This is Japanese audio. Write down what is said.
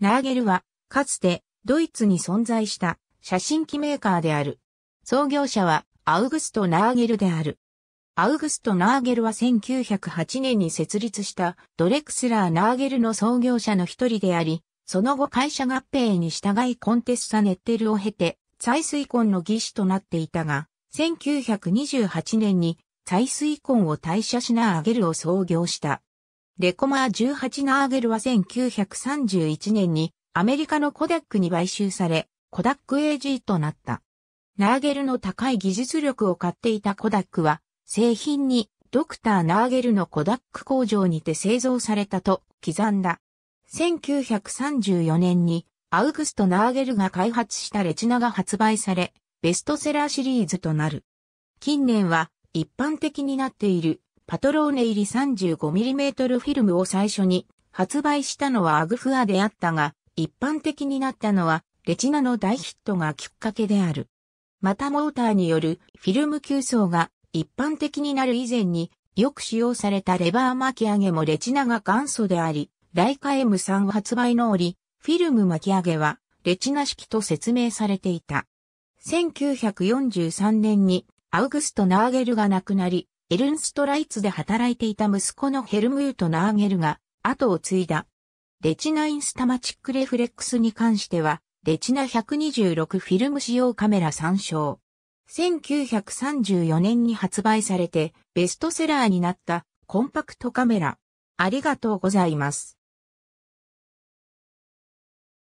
ナーゲルは、かつて、ドイツに存在した写真機メーカーである。創業者は、アウグスト・ナーゲルである。アウグスト・ナーゲルは1908年に設立したドレクスラー・ナーゲルの創業者の一人であり、その後会社合併に従いコンテッサ・ネッテルを経て、再水婚の技師となっていたが、1928年に再水婚を退社しナーゲルを創業した。レコマー18ナーゲルは1931年にアメリカのコダックに買収され、コダック AG となった。ナーゲルの高い技術力を買っていたコダックは、製品にドクター・ナーゲルのコダック工場にて製造されたと刻んだ。1934年にアウグスト・ナーゲルが開発したレチナが発売され、ベストセラーシリーズとなる。近年は一般的になっているパトローネ入り 35mm フィルムを最初に発売したのはアグフアであったが、一般的になったのはレチナの大ヒットがきっかけである。またモーターによるフィルム急層が一般的になる以前によく使用されたレバー巻き上げもレチナが元祖であり、ライカ M3 発売の折、フィルム巻き上げはレチナ式と説明されていた。1943年にアウグスト・ナーゲルが亡くなり、エルンストライツで働いていた息子のヘルムート・ナーゲルが後を継いだ。レチナインスタマチックレフレックスに関しては、レチナ126フィルム使用カメラ参照。1934年に発売されてベストセラーになったコンパクトカメラ。ありがとうございます。